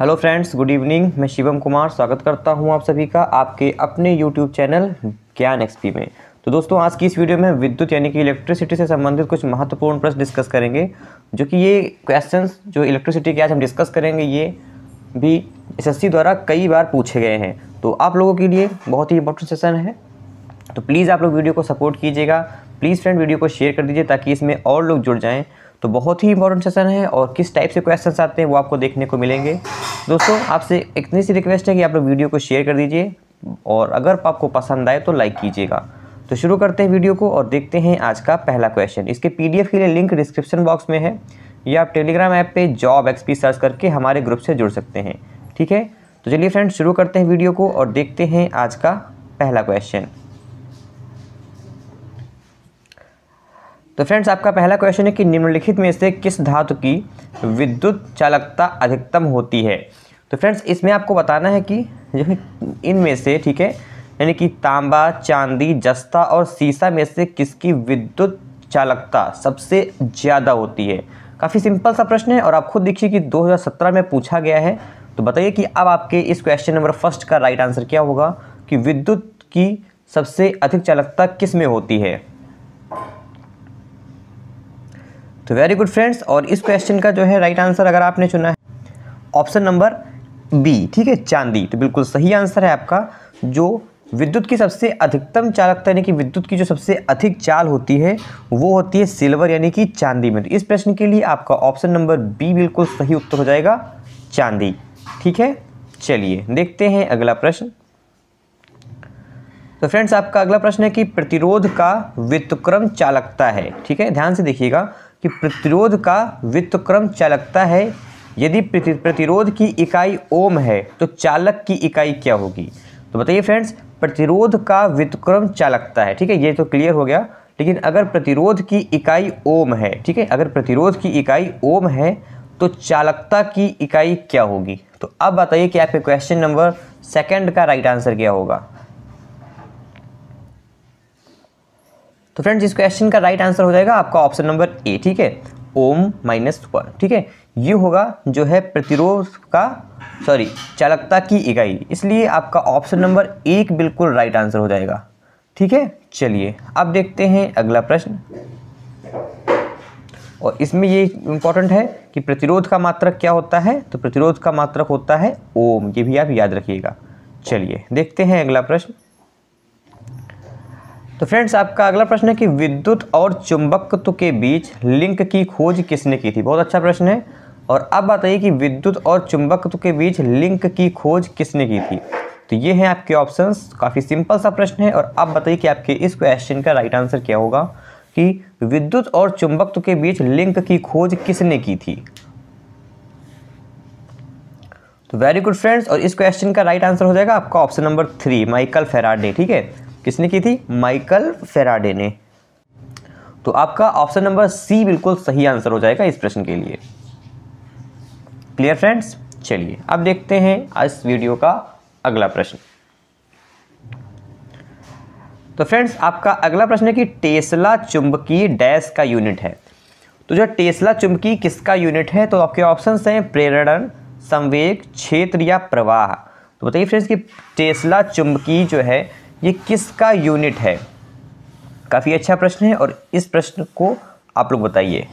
hello friends good evening मैं शिवम कुमार स्वागत करता हूं आप सभी का आपके अपने यूट्यूब चैनल ज्ञान एक्सपी में तो दोस्तों आज की इस वीडियो में विद्युत यानी कि इलेक्ट्रिसिटी से संबंधित कुछ महत्वपूर्ण प्रश्न डिस्कस करेंगे जो कि ये क्वेश्चंस जो इलेक्ट्रिसिटी के आज हम डिस्कस करेंगे ये भी एस द्वारा कई बार पूछे गए हैं तो आप लोगों के लिए बहुत ही इंपॉर्टेंट सेशन है तो प्लीज़ आप लोग वीडियो को सपोर्ट कीजिएगा प्लीज़ फ्रेंड वीडियो को शेयर कर दीजिए ताकि इसमें और लोग जुड़ जाएँ तो बहुत ही इंपॉर्टेंट सेशन है और किस टाइप से क्वेश्चन आते हैं वो आपको देखने को मिलेंगे दोस्तों आपसे इतनी सी रिक्वेस्ट है कि आप लोग वीडियो को शेयर कर दीजिए और अगर आपको पसंद आए तो लाइक कीजिएगा तो शुरू करते हैं वीडियो को और देखते हैं आज का पहला क्वेश्चन इसके पी के लिए लिंक डिस्क्रिप्शन बॉक्स में है या आप टेलीग्राम ऐप पर जॉब एक्सपी सर्च करके हमारे ग्रुप से जुड़ सकते हैं ठीक है तो चलिए फ्रेंड्स शुरू करते हैं वीडियो को और देखते हैं आज का पहला क्वेश्चन तो फ्रेंड्स आपका पहला क्वेश्चन है कि निम्नलिखित में से किस धातु की विद्युत चालकता अधिकतम होती है तो फ्रेंड्स इसमें आपको बताना है कि जो इनमें से ठीक है यानी कि तांबा चांदी जस्ता और सीसा में से किसकी विद्युत चालकता सबसे ज़्यादा होती है काफ़ी सिंपल सा प्रश्न है और आप खुद देखिए कि 2017 में पूछा गया है तो बताइए कि अब आपके इस क्वेश्चन नंबर फर्स्ट का राइट आंसर क्या होगा कि विद्युत की सबसे अधिक चालकता किस में होती है तो वेरी गुड फ्रेंड्स और इस क्वेश्चन का जो है राइट आंसर अगर आपने चुना है ऑप्शन नंबर बी ठीक है चांदी तो बिल्कुल सही आंसर है आपका जो विद्युत की सबसे अधिकतम चालकता यानी कि विद्युत की जो सबसे अधिक चाल होती है वो होती है सिल्वर यानी कि चांदी में तो इस प्रश्न के लिए आपका ऑप्शन नंबर बी बिल्कुल सही उत्तर हो जाएगा चांदी ठीक है चलिए देखते हैं अगला प्रश्न तो फ्रेंड्स आपका अगला प्रश्न है कि प्रतिरोध का वित्तक्रम चालकता है ठीक है ध्यान से देखिएगा कि प्रतिरोध का वित्तक्रम चालकता है यदि प्रतिरोध की इकाई ओम है तो चालक की इकाई क्या होगी तो बताइए फ्रेंड्स प्रतिरोध का वित्तक्रम चालकता है ठीक है ये तो क्लियर हो गया लेकिन अगर प्रतिरोध की इकाई ओम है ठीक है अगर प्रतिरोध की इकाई ओम है तो चालकता की इकाई क्या होगी तो अब बताइए कि आपके क्वेश्चन नंबर सेकंड का राइट आंसर क्या होगा तो फ्रेंड्स इस क्वेश्चन का राइट आंसर हो जाएगा आपका ऑप्शन नंबर ए ठीक है ओम माइनस वन ठीक है ये होगा जो है प्रतिरोध का सॉरी चालकता की इकाई इसलिए आपका ऑप्शन नंबर एक बिल्कुल राइट आंसर हो जाएगा ठीक है चलिए अब देखते हैं अगला प्रश्न और इसमें ये इम्पॉर्टेंट है कि प्रतिरोध का मात्रक क्या होता है तो प्रतिरोध का मात्रक होता है ओम ये भी आप याद रखिएगा चलिए देखते हैं अगला प्रश्न तो फ्रेंड्स आपका अगला प्रश्न है कि विद्युत और चुंबकत्व के बीच लिंक की खोज किसने की थी बहुत अच्छा प्रश्न है और अब बताइए कि विद्युत और चुंबकत्व के बीच लिंक की खोज किसने की थी तो ये हैं आपके ऑप्शंस काफ़ी सिंपल सा प्रश्न है और अब बताइए कि आपके इस क्वेश्चन का राइट आंसर क्या होगा कि विद्युत और चुंबकत्व के बीच लिंक की खोज किसने की थी तो वेरी गुड फ्रेंड्स और इस क्वेश्चन का राइट आंसर हो जाएगा आपका option number three Michael Faraday ठीक है किसने की थी माइकल फेराडे ने तो आपका ऑप्शन नंबर सी बिल्कुल सही आंसर हो जाएगा इस प्रश्न के लिए क्लियर फ्रेंड्स चलिए अब देखते हैं इस वीडियो का अगला प्रश्न तो फ्रेंड्स आपका अगला प्रश्न है कि टेस्ला चुंबकीय डैश का यूनिट है तो जो टेस्ला चुंबकीय किसका यूनिट है तो आपके ऑप्शन हैं प्रेरण संवेग क्षेत्र या प्रवाह तो बताइए फ्रेंड्स कि टेस्ला चुंबकीय जो है ये किसका यूनिट है काफ़ी अच्छा प्रश्न है और इस प्रश्न को आप लोग बताइए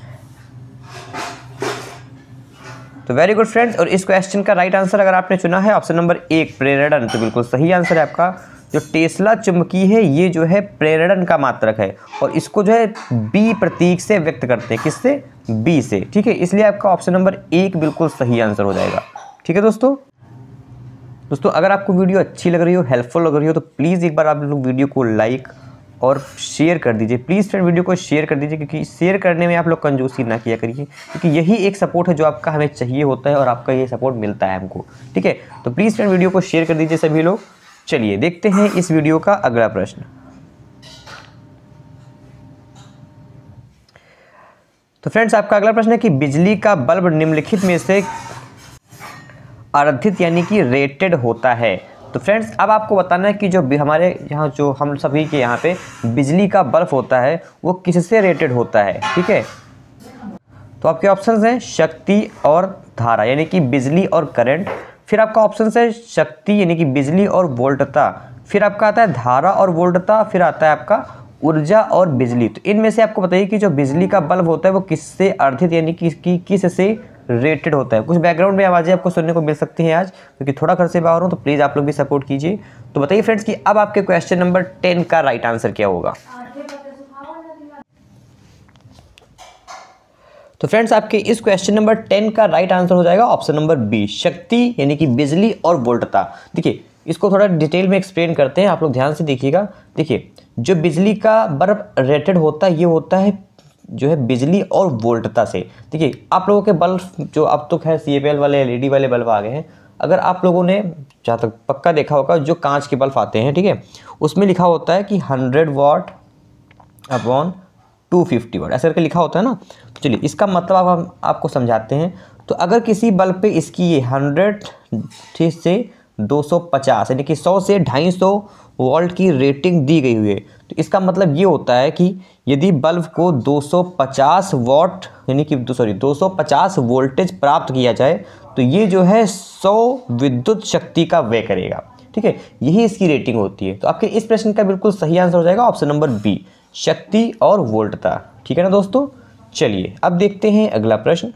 तो वेरी गुड फ्रेंड्स और इस क्वेश्चन का राइट आंसर अगर आपने चुना है ऑप्शन नंबर एक प्रेरणन तो बिल्कुल सही आंसर है आपका जो टेस्ला चुंबकी है ये जो है प्रेरणन का मात्रक है और इसको जो है बी प्रतीक से व्यक्त करते हैं किससे बी से ठीक है इसलिए आपका ऑप्शन नंबर एक बिल्कुल सही आंसर हो जाएगा ठीक है दोस्तों दोस्तों अगर आपको वीडियो अच्छी लग रही हो हेल्पफुल लग रही हो तो प्लीज़ एक बार आप लोग वीडियो को लाइक और शेयर कर दीजिए प्लीज़ फ्रेंड वीडियो को शेयर कर दीजिए क्योंकि शेयर करने में आप लोग कंजूसी ना किया करिए क्योंकि यही एक सपोर्ट है जो आपका हमें चाहिए होता है और आपका ये सपोर्ट मिलता है हमको ठीक है तो प्लीज़ फ्रेंड वीडियो को शेयर कर दीजिए सभी लोग चलिए देखते हैं इस वीडियो का अगला प्रश्न तो फ्रेंड्स आपका अगला प्रश्न है कि बिजली का बल्ब निम्नलिखित में से आराधित यानी कि रेटेड होता है तो फ्रेंड्स अब आपको बताना है कि जो हमारे यहाँ जो हम सभी के यहाँ पे बिजली का बल्ब होता है वो किससे रेटेड होता है ठीक है तो आपके ऑप्शन हैं शक्ति और धारा यानी कि बिजली और करंट फिर आपका ऑप्शन है शक्ति यानी कि बिजली और वोल्टता फिर आपका आता है धारा और वोल्टता फिर आता है आपका ऊर्जा और बिजली तो इनमें से आपको बताइए कि जो बिजली का बल्ब होता है वो किससे अर्थित यानी कि किससे रेटेड होता है कुछ बैकग्राउंड में आवाज़ें आपको सुनने को मिल सकती हैं आज क्योंकि थोड़ा घर से बाहर हूँ तो प्लीज़ आप लोग भी सपोर्ट कीजिए तो बताइए फ्रेंड्स कि अब आपके क्वेश्चन नंबर टेन का राइट आंसर क्या होगा तो फ्रेंड्स आपके इस क्वेश्चन नंबर टेन का राइट आंसर हो जाएगा ऑप्शन नंबर बी शक्ति यानी कि बिजली और वोल्टता देखिए इसको थोड़ा डिटेल में एक्सप्लेन करते हैं आप लोग ध्यान से देखिएगा देखिए जो बिजली का बर्फ रेटेड होता है ये होता है जो है बिजली और वोल्टता से देखिए आप लोगों के बल्ब जो अब तो खैर सी वाले एल e वाले बल्ब आ गए हैं अगर आप लोगों ने जहाँ तक पक्का देखा होगा जो कांच के बल्ब आते हैं ठीक है उसमें लिखा होता है कि hundred watt upon two fifty watt ऐसा करके लिखा होता है ना तो चलिए इसका मतलब हम आपको समझाते हैं तो अगर किसी बल्ब पे इसकी ये हंड्रेड से 250 यानी कि 100 से 250 वोल्ट की रेटिंग दी गई हुई है तो इसका मतलब ये होता है कि यदि बल्ब को 250 वॉट यानी कि सॉरी 250 वोल्टेज प्राप्त किया जाए तो ये जो है 100 विद्युत शक्ति का व्यय करेगा ठीक है यही इसकी रेटिंग होती है तो आपके इस प्रश्न का बिल्कुल सही आंसर हो जाएगा ऑप्शन नंबर बी शक्ति और वोल्टता ठीक है ना दोस्तों चलिए अब देखते हैं अगला प्रश्न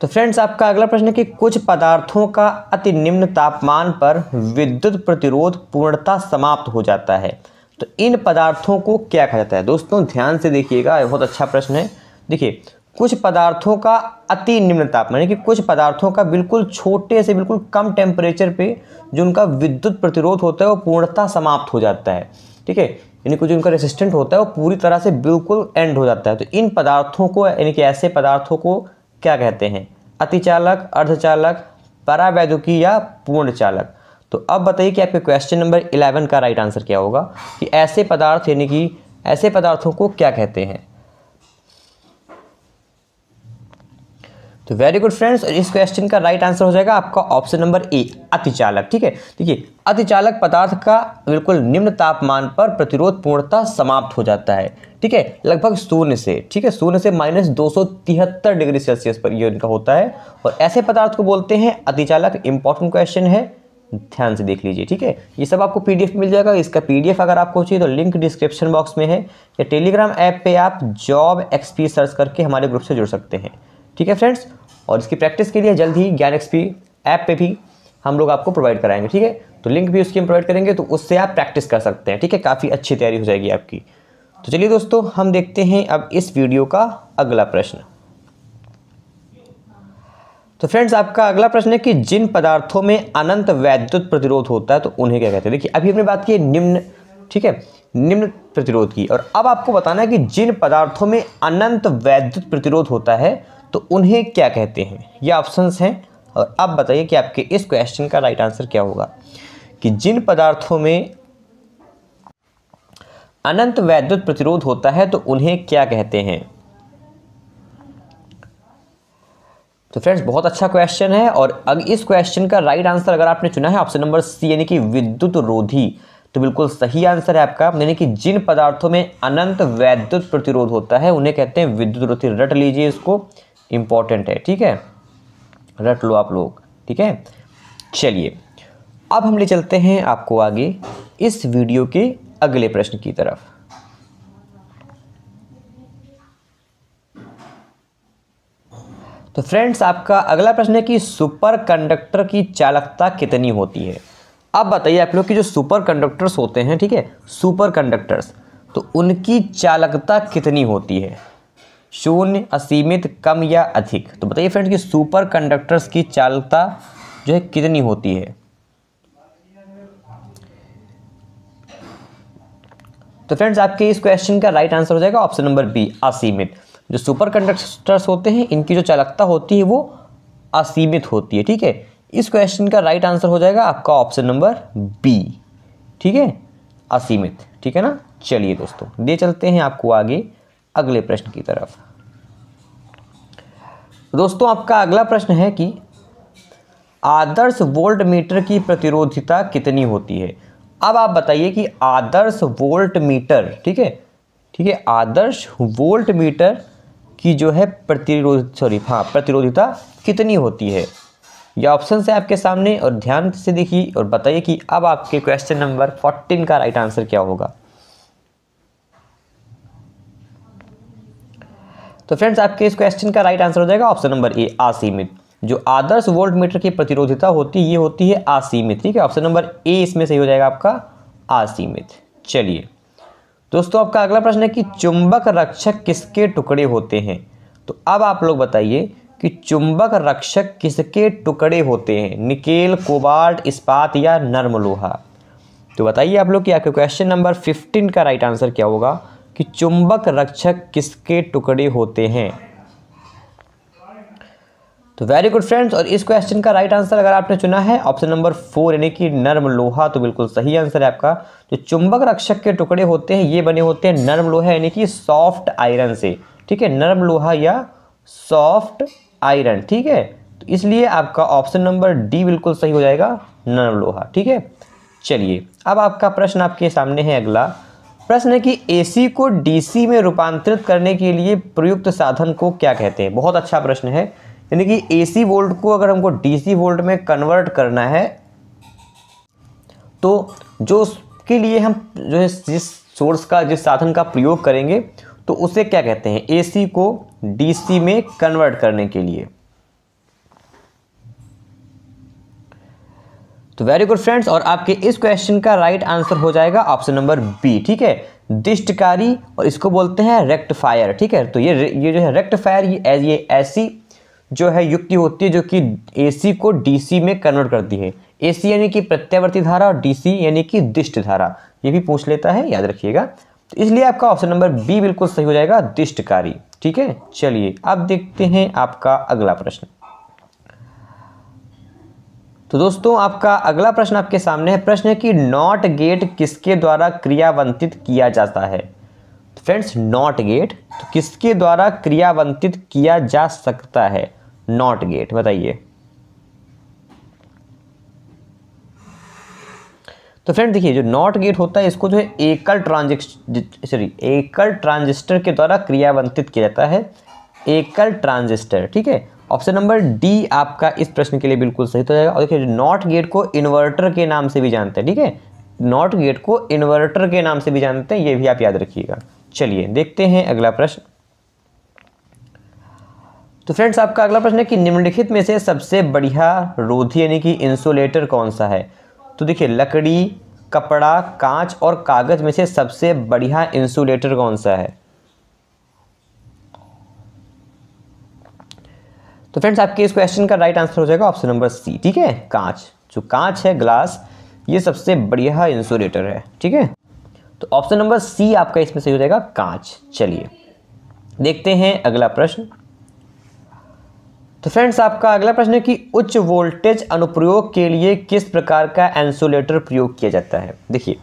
तो फ्रेंड्स आपका अगला प्रश्न है कि कुछ पदार्थों का अति निम्न तापमान पर विद्युत प्रतिरोध पूर्णता समाप्त हो जाता है तो इन पदार्थों को क्या कहा जाता है दोस्तों ध्यान से देखिएगा बहुत अच्छा प्रश्न है देखिए कुछ पदार्थों का अति निम्न तापमान यानी कि कुछ पदार्थों का बिल्कुल छोटे से बिल्कुल कम टेम्परेचर पे जो उनका विद्युत प्रतिरोध होता है वो पूर्णता समाप्त हो जाता है ठीक है यानी कि जो उनका रेसिस्टेंट होता है वो पूरी तरह से बिल्कुल एंड हो जाता है तो इन पदार्थों को यानी कि ऐसे पदार्थों को क्या कहते हैं अतिचालक अर्धचालक परावैदुकी या पूर्ण चालक तो अब बताइए कि आपके क्वेश्चन नंबर इलेवन का राइट आंसर क्या होगा कि ऐसे पदार्थ यानी कि ऐसे पदार्थों को क्या कहते हैं तो वेरी गुड फ्रेंड्स और इस क्वेश्चन का राइट आंसर हो जाएगा आपका ऑप्शन नंबर ए अतिचालक ठीक है देखिए अतिचालक पदार्थ का बिल्कुल निम्न तापमान पर प्रतिरोध पूर्णता समाप्त हो जाता है ठीक है लगभग शून्य से ठीक है शून्य से माइनस दो डिग्री सेल्सियस पर ये इनका होता है और ऐसे पदार्थ को बोलते हैं अतिचालक इंपॉर्टेंट क्वेश्चन है ध्यान से देख लीजिए ठीक है ये सब आपको पीडीएफ मिल जाएगा इसका पीडीएफ अगर आपको चाहिए तो लिंक डिस्क्रिप्शन बॉक्स में है या टेलीग्राम ऐप पे आप जॉब एक्सपी सर्च करके हमारे ग्रुप से जुड़ सकते हैं ठीक है फ्रेंड्स और इसकी प्रैक्टिस के लिए जल्द ही ज्ञान एक्सपी ऐप पे भी हम लोग आपको प्रोवाइड कराएंगे ठीक है तो लिंक भी उसकी हम प्रोवाइड करेंगे तो उससे आप प्रैक्टिस कर सकते हैं ठीक है काफ़ी अच्छी तैयारी हो जाएगी आपकी तो चलिए दोस्तों हम देखते हैं अब इस वीडियो का अगला प्रश्न तो फ्रेंड्स आपका अगला प्रश्न है कि जिन पदार्थों में अनंत वैद्युत प्रतिरोध होता है तो उन्हें क्या कहते हैं देखिए अभी हमने बात की निम्न ठीक है निम्न प्रतिरोध की और अब आपको बताना है कि जिन पदार्थों में अनंत वैद्युत प्रतिरोध होता है तो उन्हें क्या कहते हैं ये ऑप्शंस हैं और अब बताइए कि आपके इस क्वेश्चन का राइट आंसर क्या होगा कि जिन पदार्थों में अनंत वैद्युत प्रतिरोध होता है तो उन्हें क्या कहते हैं तो फ्रेंड्स बहुत अच्छा क्वेश्चन है और अगर इस क्वेश्चन का राइट आंसर अगर आपने चुना है ऑप्शन नंबर सी यानी कि विद्युत रोधी तो बिल्कुल सही आंसर है आपका यानी कि जिन पदार्थों में अनंत वैद्युत प्रतिरोध होता है उन्हें कहते हैं विद्युत रोधी रट लीजिए इसको इम्पॉर्टेंट है ठीक है रट लो आप लोग ठीक है चलिए अब हम ले चलते हैं आपको आगे इस वीडियो के अगले प्रश्न की तरफ तो फ्रेंड्स आपका अगला प्रश्न है कि सुपर कंडक्टर की चालकता कितनी होती है अब बताइए आप लोग की जो सुपर कंडक्टर्स होते हैं ठीक है सुपर कंडक्टर्स तो उनकी चालकता कितनी होती है शून्य असीमित कम या अधिक तो बताइए फ्रेंड्स कि सुपर कंडक्टर्स की चालकता जो है कितनी होती है तो फ्रेंड्स आपके इस क्वेश्चन का राइट आंसर हो जाएगा ऑप्शन नंबर बी असीमित जो सुपर कंडक्टर्स होते हैं इनकी जो चालकता होती है वो असीमित होती है ठीक है इस क्वेश्चन का राइट आंसर हो जाएगा आपका ऑप्शन नंबर बी ठीक है असीमित ठीक है ना चलिए दोस्तों दे चलते हैं आपको आगे अगले प्रश्न की तरफ दोस्तों आपका अगला प्रश्न है कि आदर्श वोल्ट मीटर की प्रतिरोधिता कितनी होती है अब आप बताइए कि आदर्श वोल्ट मीटर ठीक है ठीक है आदर्श वोल्ट मीटर की जो है प्रतिरोध सॉरी हाँ प्रतिरोधिता कितनी होती है ये ऑप्शन है आपके सामने और ध्यान से देखिए और बताइए कि अब आपके क्वेश्चन नंबर फोर्टीन का राइट आंसर क्या होगा तो फ्रेंड्स आपके इस क्वेश्चन का राइट आंसर हो जाएगा ऑप्शन नंबर ए आसीमित जो आदर्श वोल्ट मीटर की प्रतिरोधिता होती है ये होती है आसीमित ठीक है ऑप्शन नंबर ए इसमें सही हो जाएगा आपका आसीमित चलिए दोस्तों आपका अगला प्रश्न है कि चुंबक रक्षक किसके टुकड़े होते हैं तो अब आप लोग बताइए कि चुंबक रक्षक किसके टुकड़े होते हैं निकेल कोबाल्ट इस्पात या नर्म लोहा तो बताइए आप लोग कि आपके क्वेश्चन नंबर फिफ्टीन का राइट आंसर क्या होगा कि चुंबक रक्षक किसके टुकड़े होते हैं तो वेरी गुड फ्रेंड्स और इस क्वेश्चन का राइट आंसर अगर आपने चुना है ऑप्शन नंबर फोर यानी कि नर्म लोहा तो बिल्कुल सही आंसर है आपका जो तो चुंबक रक्षक के टुकड़े होते हैं ये बने होते हैं नर्म लोहा यानी कि सॉफ्ट आयरन से ठीक है नर्म लोहा या सॉफ्ट आयरन ठीक है तो इसलिए आपका ऑप्शन नंबर डी बिल्कुल सही हो जाएगा नर्म लोहा ठीक है चलिए अब आपका प्रश्न आपके सामने है अगला प्रश्न है कि एसी को डीसी में रूपांतरित करने के लिए प्रयुक्त साधन को क्या कहते हैं बहुत अच्छा प्रश्न है यानी कि एसी वोल्ट को अगर हमको डीसी वोल्ट में कन्वर्ट करना है तो जो उसके लिए हम जो है जिस सोर्स का जिस साधन का प्रयोग करेंगे तो उसे क्या कहते हैं एसी को डीसी में कन्वर्ट करने के लिए तो वेरी गुड फ्रेंड्स और आपके इस क्वेश्चन का राइट आंसर हो जाएगा ऑप्शन नंबर बी ठीक है दिष्टकारी और इसको बोलते हैं रेक्टफायर ठीक है तो ये ये जो है रेक्टफायर ये ये ऐसी जो है युक्ति होती है जो कि एसी को डीसी में कन्वर्ट करती है एसी यानी कि प्रत्यावर्ती धारा और डीसी यानी कि दिष्ट धारा ये भी पूछ लेता है याद रखिएगा तो इसलिए आपका ऑप्शन नंबर बी बिल्कुल सही हो जाएगा दिष्टकारी ठीक है चलिए अब देखते हैं आपका अगला प्रश्न तो दोस्तों आपका अगला प्रश्न आपके सामने है प्रश्न है कि नॉट गेट किसके द्वारा क्रियावंतित किया जाता है तो फ्रेंड्स नॉट गेट तो किसके द्वारा क्रियावंतित किया जा सकता है नॉट गेट बताइए तो फ्रेंड देखिए जो नॉट गेट होता है इसको जो है एकल ट्रांजिस्टर सॉरी एकल ट्रांजिस्टर के द्वारा क्रियावंतित किया जाता है एकल ट्रांजिस्टर ठीक है ऑप्शन नंबर डी आपका इस प्रश्न के लिए बिल्कुल सही हो तो जाएगा और देखिए नॉट गेट को इन्वर्टर के नाम से भी जानते हैं ठीक है नॉट गेट को इन्वर्टर के नाम से भी जानते हैं ये भी आप याद रखिएगा चलिए देखते हैं अगला प्रश्न तो फ्रेंड्स आपका अगला प्रश्न है कि निम्नलिखित में से सबसे बढ़िया रोधी यानी कि इंसुलेटर कौन सा है तो देखिए लकड़ी कपड़ा कांच और कागज़ में से सबसे बढ़िया इंसुलेटर कौन सा है तो फ्रेंड्स आपके इस क्वेश्चन का राइट आंसर हो जाएगा ऑप्शन नंबर सी ठीक है कांच जो कांच है ग्लास ये सबसे बढ़िया इंसुलेटर है ठीक है तो ऑप्शन नंबर सी आपका इसमें सही हो जाएगा कांच चलिए देखते हैं अगला प्रश्न तो फ्रेंड्स आपका अगला प्रश्न है कि उच्च वोल्टेज अनुप्रयोग के लिए किस प्रकार का इंसुलेटर प्रयोग किया जाता है देखिए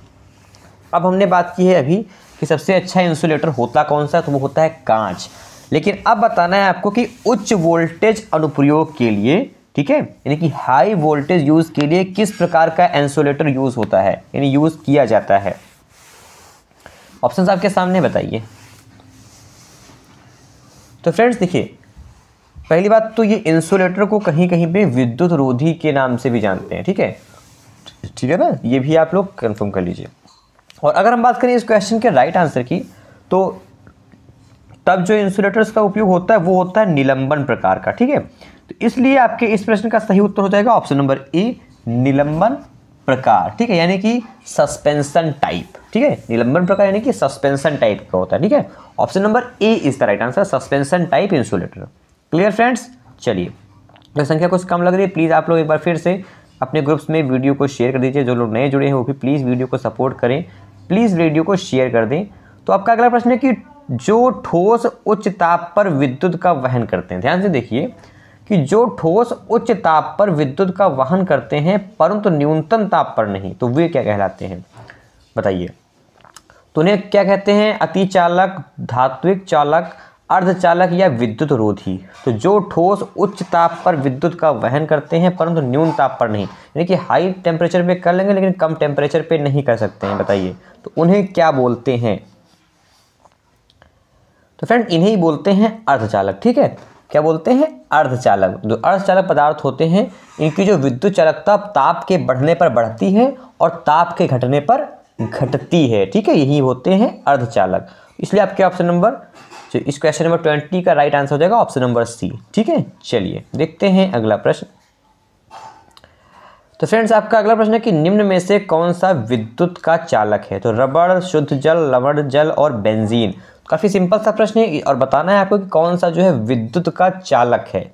अब हमने बात की है अभी कि सबसे अच्छा इंसुलेटर होता कौन सा तो वो होता है कांच लेकिन अब बताना है आपको कि उच्च वोल्टेज अनुप्रयोग के लिए ठीक है यानी कि हाई वोल्टेज यूज़ के लिए किस प्रकार का एंसोलेटर यूज़ होता है यानी यूज़ किया जाता है ऑप्शन आपके सामने बताइए तो फ्रेंड्स देखिए पहली बात तो ये इंसुलेटर को कहीं कहीं पे विद्युत रोधी के नाम से भी जानते हैं ठीक है ठीक है ना ये भी आप लोग कंफर्म कर लीजिए और अगर हम बात करें इस क्वेश्चन के राइट आंसर की तो तब जो इंसुलेटर्स का उपयोग होता है वो होता है निलंबन प्रकार का ठीक है तो इसलिए आपके इस प्रश्न का सही उत्तर हो जाएगा ऑप्शन नंबर ए निलंबन प्रकार ठीक है यानी कि सस्पेंशन टाइप ठीक है निलंबन प्रकार यानी कि सस्पेंशन टाइप का होता है ठीक है option number A is the right answer suspension type insulator clear friends चलिए अगर संख्या कुछ कम लग रही है प्लीज़ आप लोग एक बार फिर से अपने ग्रुप्स में वीडियो को शेयर कर दीजिए जो लोग नए जुड़े हैं वो भी प्लीज़ वीडियो को सपोर्ट करें प्लीज़ वीडियो को शेयर कर दें तो आपका अगला प्रश्न है कि जो ठोस उच्च ताप पर विद्युत का वहन करते हैं ध्यान से देखिए कि जो ठोस उच्च ताप पर विद्युत का वहन करते हैं परंतु न्यूनतम ताप पर नहीं तो वे क्या कहलाते हैं बताइए तो उन्हें क्या कहते हैं अति चालक धात्विक चालक अर्धचालक या विद्युत रोधी तो जो ठोस उच्च ताप पर विद्युत का वहन करते हैं परंतु न्यून ताप पर नहीं यानी कि हाई टेम्परेचर पे कर लेंगे लेकिन कम टेम्परेचर पे नहीं कर सकते हैं बताइए तो उन्हें क्या बोलते हैं तो फ्रेंड इन्हें ही बोलते हैं अर्धचालक ठीक है क्या बोलते हैं अर्धचालक जो अर्धचालक पदार्थ होते हैं इनकी जो विद्युत चालकता ताप के बढ़ने पर बढ़ती है और ताप के घटने पर घटती है ठीक है यही होते हैं अर्धचालक इसलिए आपके ऑप्शन नंबर जो इस क्वेश्चन नंबर ट्वेंटी का राइट आंसर हो जाएगा ऑप्शन नंबर सी ठीक है चलिए देखते हैं अगला प्रश्न तो फ्रेंड्स आपका अगला प्रश्न है कि निम्न में से कौन सा विद्युत का चालक है तो रबड़ शुद्ध जल लवण जल और बेंजीन काफ़ी सिंपल सा प्रश्न है और बताना है आपको कि कौन सा जो है विद्युत का चालक है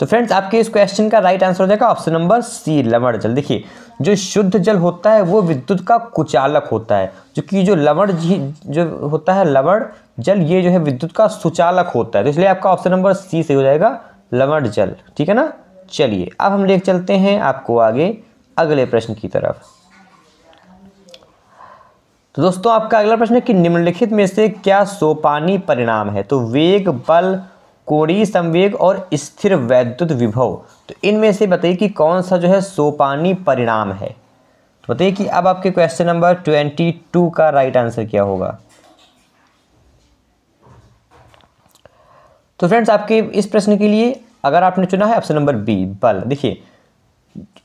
तो फ्रेंड्स आपके इस क्वेश्चन का राइट आंसर हो जाएगा ऑप्शन नंबर सी लवण जल देखिए जो शुद्ध जल होता है वो विद्युत का कुचालक होता है जो कि जो लवण जो होता है लवण जल ये जो है विद्युत का सुचालक होता है तो इसलिए आपका ऑप्शन नंबर सी सही हो जाएगा लवण जल ठीक है ना चलिए अब हम लेख चलते हैं आपको आगे अगले प्रश्न की तरफ तो दोस्तों आपका अगला प्रश्न है कि निम्नलिखित में से क्या सोपानी परिणाम है तो वेग बल कोणीय संवेग और स्थिर वैद्युत विभव तो इनमें से बताइए कि कौन सा जो है सोपानी परिणाम है तो बताइए कि अब आपके क्वेश्चन नंबर ट्वेंटी टू का राइट आंसर क्या होगा तो फ्रेंड्स आपके इस प्रश्न के लिए अगर आपने चुना है ऑप्शन नंबर बी बल देखिए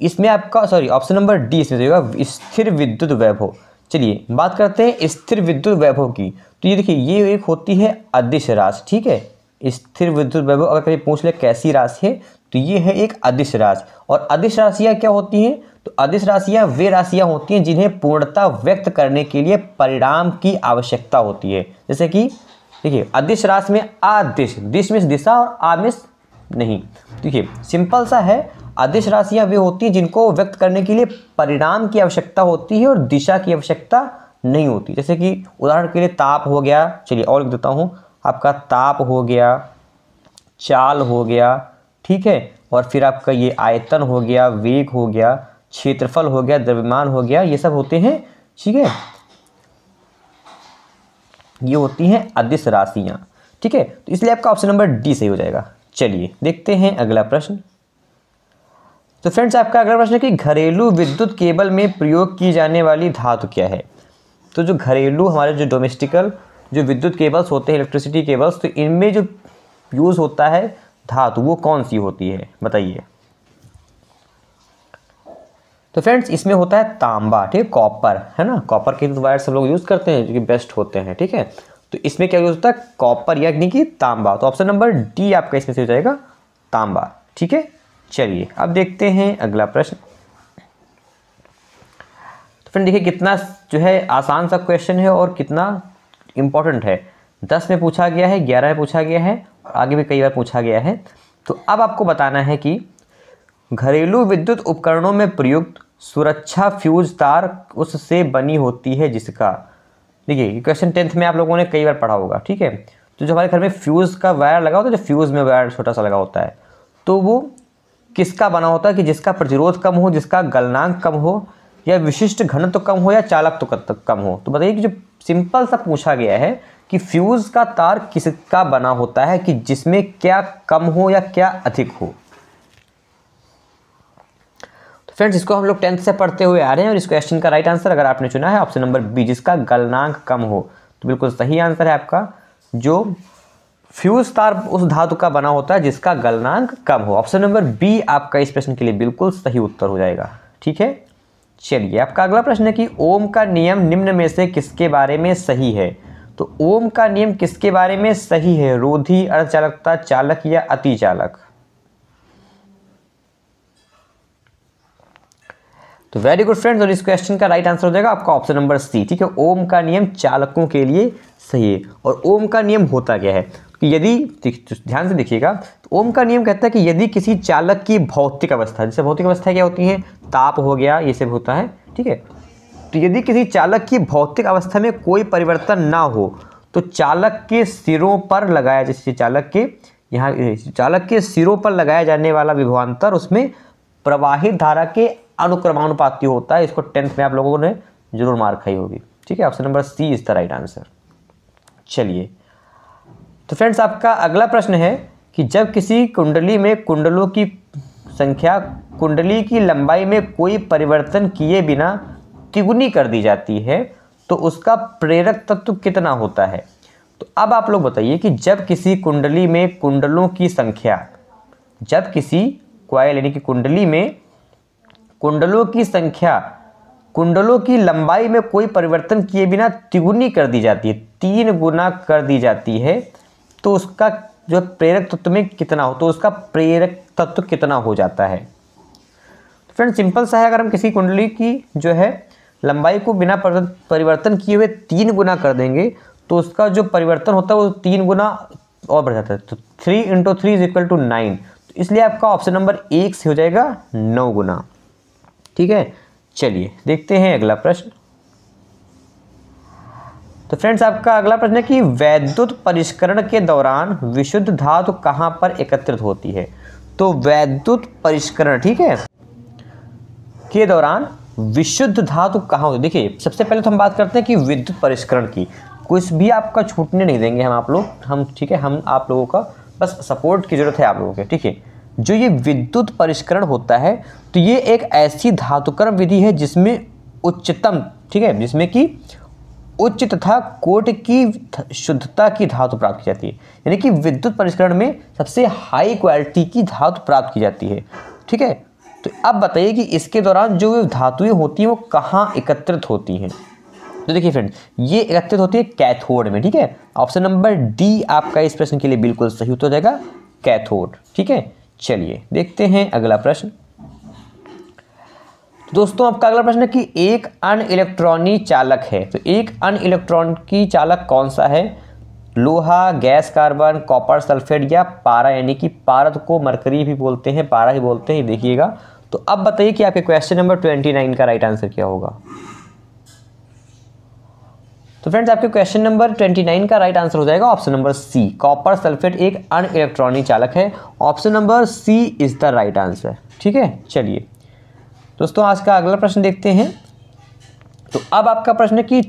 इसमें आपका सॉरी ऑप्शन नंबर डी इसमें जो स्थिर विद्युत वैभव चलिए बात करते हैं स्थिर विद्युत वैभव की तो ये देखिए ये एक होती है अदिश राशि ठीक है स्थिर विद्युत वैभव अगर कभी पूछ ले कैसी राशि है तो ये है एक अदिश राशि और अदिश राशियाँ क्या होती हैं तो अदिश राशियाँ वे राशियाँ होती हैं जिन्हें पूर्णता व्यक्त करने के लिए परिणाम की आवश्यकता होती है जैसे कि देखिए अदिश राशि में आदिश दिश में दिशा और आमिश नहीं देखिए सिंपल सा है आदेश राशियां वे होती हैं जिनको व्यक्त करने के लिए परिणाम की आवश्यकता होती है और दिशा की आवश्यकता नहीं होती जैसे कि उदाहरण के लिए ताप हो गया चलिए और लिख देता हूँ आपका ताप हो गया चाल हो गया ठीक है और फिर आपका ये आयतन हो गया वेग हो गया क्षेत्रफल हो गया द्रव्यमान हो गया ये सब होते हैं ठीक है ये होती हैं अदिश राशियाँ ठीक है तो इसलिए आपका ऑप्शन नंबर डी सही हो जाएगा चलिए देखते हैं अगला प्रश्न तो फ्रेंड्स आपका अगला प्रश्न है कि घरेलू विद्युत केबल में प्रयोग की जाने वाली धातु क्या है तो जो घरेलू हमारे जो डोमेस्टिकल जो विद्युत केबल्स होते हैं इलेक्ट्रिसिटी केबल्स तो इनमें जो यूज़ होता है धातु वो कौन सी होती है बताइए तो फ्रेंड्स इसमें होता है तांबा ठीक है कॉपर है ना कॉपर के तो वायर सब लोग यूज़ करते हैं जो कि बेस्ट होते हैं ठीक है तो इसमें क्या यूज़ होता है कॉपर यानी कि तांबा तो ऑप्शन नंबर डी आपका इसमें से हो जाएगा तांबा ठीक है चलिए अब देखते हैं अगला प्रश्न तो फ्रेंड देखिए कितना जो है आसान सा क्वेश्चन है और कितना इम्पोर्टेंट है दस में पूछा गया है ग्यारह में पूछा गया है और आगे भी कई बार पूछा गया है तो अब आपको बताना है कि घरेलू विद्युत उपकरणों में प्रयुक्त सुरक्षा फ्यूज तार उससे बनी होती है जिसका देखिए क्वेश्चन टेंथ में आप लोगों ने कई बार पढ़ा होगा ठीक है तो जो हमारे घर में फ्यूज़ का वायर लगा होता है जो फ्यूज़ में वायर छोटा सा लगा होता है तो वो किसका बना होता है कि जिसका प्रतिरोध कम हो जिसका गलनांक कम हो या विशिष्ट घनत्व तो कम हो या चालक तो कम हो तो बताइए कि जो सिंपल सा पूछा गया है कि फ्यूज़ का तार किसका बना होता है कि जिसमें क्या कम हो या क्या अधिक हो तो फ्रेंड्स इसको हम लोग टेंथ से पढ़ते हुए आ रहे हैं और इस क्वेश्चन का राइट आंसर अगर आपने चुना है ऑप्शन नंबर बी जिसका गलनांक कम हो तो बिल्कुल सही आंसर है आपका जो फ्यूज तार उस धातु का बना होता है जिसका गलनांक कम हो ऑप्शन नंबर बी आपका इस प्रश्न के लिए बिल्कुल सही उत्तर हो जाएगा ठीक है चलिए आपका अगला प्रश्न है कि ओम का नियम निम्न में से किसके बारे में सही है तो ओम का नियम किसके बारे में सही है रोधी अर्धचालकता चालक या अति चालक तो वेरी गुड फ्रेंड्स और इस क्वेश्चन का राइट आंसर हो जाएगा आपका ऑप्शन नंबर सी ठीक है ओम का नियम चालकों के लिए सही है और ओम का नियम होता क्या है यदि ध्यान से देखिएगा तो ओम का नियम कहता है कि यदि किसी चालक की भौतिक अवस्था जैसे भौतिक अवस्था क्या होती है ताप हो गया ये सब होता है ठीक है तो यदि किसी चालक की भौतिक अवस्था में कोई परिवर्तन ना हो तो चालक के सिरों पर लगाया जैसे चालक के यहाँ चालक के सिरों पर लगाया जाने वाला विभवान्तर उसमें प्रवाहित धारा के अनुक्रमानुपाति होता है इसको टेंथ में आप लोगों ने जरूर मार खाई होगी ठीक है option number C is the right answer चलिए तो फ्रेंड्स आपका अगला प्रश्न है कि जब किसी कुंडली में कुंडलों की संख्या कुंडली की लंबाई में कोई परिवर्तन किए बिना तिगुनी कर दी जाती है तो उसका प्रेरक तत्व कितना होता है तो अब आप लोग बताइए कि जब किसी कुंडली में कुंडलों की संख्या जब किसी क्वाइल यानी कि कुंडली में कुंडलों की संख्या कुंडलों की लंबाई में कोई परिवर्तन किए बिना तिगुनी कर दी जाती है तीन गुना कर दी जाती है तो उसका जो प्रेरक तत्व में कितना हो तो उसका प्रेरक तत्व कितना हो जाता है तो फ्रेंड सिंपल सा है अगर हम किसी कुंडली की जो है लंबाई को बिना परिवर्तन किए हुए तीन गुना कर देंगे तो उसका जो परिवर्तन होता है वो तीन गुना और बढ़ जाता है तो three into three is equal to nine तो इसलिए आपका ऑप्शन नंबर एक से हो जाएगा नौ गुना ठीक है चलिए देखते हैं अगला प्रश्न तो फ्रेंड्स आपका अगला प्रश्न है कि वैद्युत परिष्करण के दौरान विशुद्ध धातु कहाँ पर एकत्रित होती है तो वैद्युत परिष्करण ठीक है के दौरान विशुद्ध धातु कहाँ होती है देखिए सबसे पहले तो हम बात करते हैं कि विद्युत परिष्करण की कुछ भी आपका छूटने नहीं देंगे हम आप लोग हम ठीक है हम आप लोगों का बस सपोर्ट की ज़रूरत है आप लोगों के ठीक है जो ये विद्युत परिष्करण होता है तो ये एक ऐसी धातुकर्म विधि है जिसमें उच्चतम ठीक है जिसमें कि उच्च तथा कोट की शुद्धता की धातु प्राप्त की जाती है यानी कि विद्युत परिष्करण में सबसे हाई क्वालिटी की धातु प्राप्त की जाती है ठीक है तो अब बताइए कि इसके दौरान जो धातुएं होती हैं वो कहाँ एकत्रित होती हैं तो देखिए फ्रेंड ये एकत्रित होती है कैथोड में ठीक है ऑप्शन नंबर डी आपका इस प्रश्न के लिए बिल्कुल सही उत्तर हो जाएगा कैथोड ठीक है चलिए देखते हैं अगला प्रश्न तो दोस्तों आपका अगला प्रश्न है कि एक अन इलेक्ट्रॉनिक चालक है तो एक अन इलेक्ट्रॉन की चालक कौन सा है लोहा गैस कार्बन कॉपर सल्फेट या पारा यानी कि पारद तो को मरकरी भी बोलते हैं पारा ही बोलते हैं देखिएगा तो अब बताइए कि आपके क्वेश्चन नंबर ट्वेंटी नाइन का राइट आंसर क्या होगा तो फ्रेंड्स आपके क्वेश्चन नंबर ट्वेंटी नाइन का राइट आंसर हो जाएगा option number C copper sulphate एक अन इलेक्ट्रॉनिक चालक है option number C is the right answer ठीक है चलिए दोस्तों आज का अगला प्रश्न देखते हैं तो अब आपका प्रश्न है कि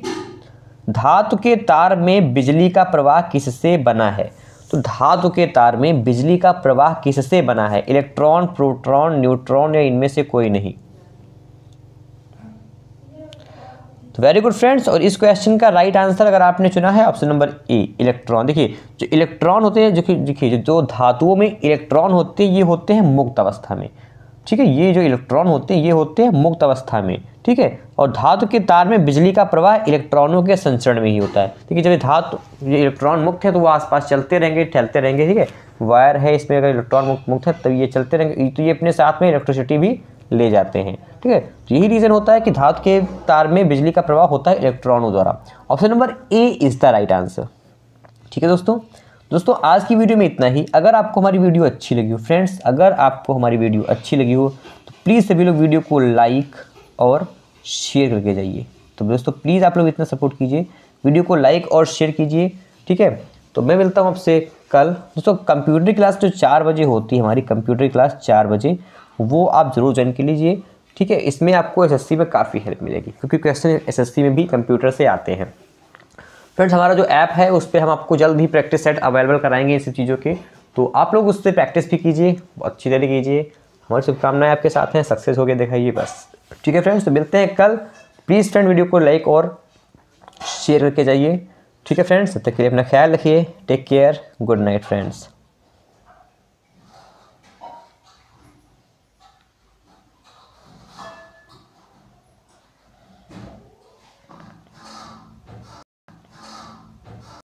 धातु के तार में बिजली का प्रवाह किससे बना है तो धातु के तार में बिजली का प्रवाह किससे बना है इलेक्ट्रॉन प्रोटॉन न्यूट्रॉन या इनमें से कोई नहीं तो वेरी गुड फ्रेंड्स और इस क्वेश्चन का राइट आंसर अगर आपने चुना है ऑप्शन नंबर ए इलेक्ट्रॉन देखिए जो इलेक्ट्रॉन होते हैं जो कि देखिए जो धातुओं में इलेक्ट्रॉन होते हैं ये होते हैं मुक्त अवस्था में ठीक है ये जो इलेक्ट्रॉन होते हैं ये होते हैं मुक्त अवस्था में ठीक है और धातु के तार में बिजली का प्रवाह इलेक्ट्रॉनों के संचरण में ही होता है ठीक है जब धातु ये इलेक्ट्रॉन मुक्त है तो वो आसपास चलते रहेंगे ठहलते रहेंगे ठीक है वायर है इसमें अगर इलेक्ट्रॉन मुक्त मुक्त है तो ये चलते रहेंगे तो ये अपने साथ में इलेक्ट्रिसिटी भी ले जाते हैं ठीक है तो यही रीज़न होता है कि धातु के तार में बिजली का प्रवाह होता है इलेक्ट्रॉनों द्वारा option number A is the right answer ठीक है दोस्तों दोस्तों आज की वीडियो में इतना ही अगर आपको हमारी वीडियो अच्छी लगी हो फ्रेंड्स अगर आपको हमारी वीडियो अच्छी लगी हो तो प्लीज़ सभी लोग वीडियो को लाइक और शेयर करके जाइए तो दोस्तों प्लीज़ आप लोग इतना सपोर्ट कीजिए वीडियो को लाइक और शेयर कीजिए ठीक है तो मैं मिलता हूँ आपसे कल दोस्तों कंप्यूटर क्लास जो चार बजे होती है हमारी कंप्यूटर क्लास चार बजे वो आप ज़रूर ज्वाइन कर लीजिए ठीक है इसमें आपको एसएससी में काफ़ी हेल्प मिलेगी क्योंकि क्वेश्चन एसएससी में भी कंप्यूटर से आते हैं फ्रेंड्स हमारा जो ऐप है उस पर हम आपको जल्द ही प्रैक्टिस सेट अवेलेबल कराएंगे इन सब चीज़ों के तो आप लोग उससे प्रैक्टिस भी कीजिए अच्छी तरह कीजिए हमारी शुभकामनाएं आपके साथ हैं सक्सेस हो गया दिखाइए बस ठीक है फ्रेंड्स तो मिलते हैं कल प्लीज़ फ्रेंड वीडियो को लाइक और शेयर करके जाइए ठीक है फ्रेंड्स तब तक के लिए अपना ख्याल रखिए take care good night friends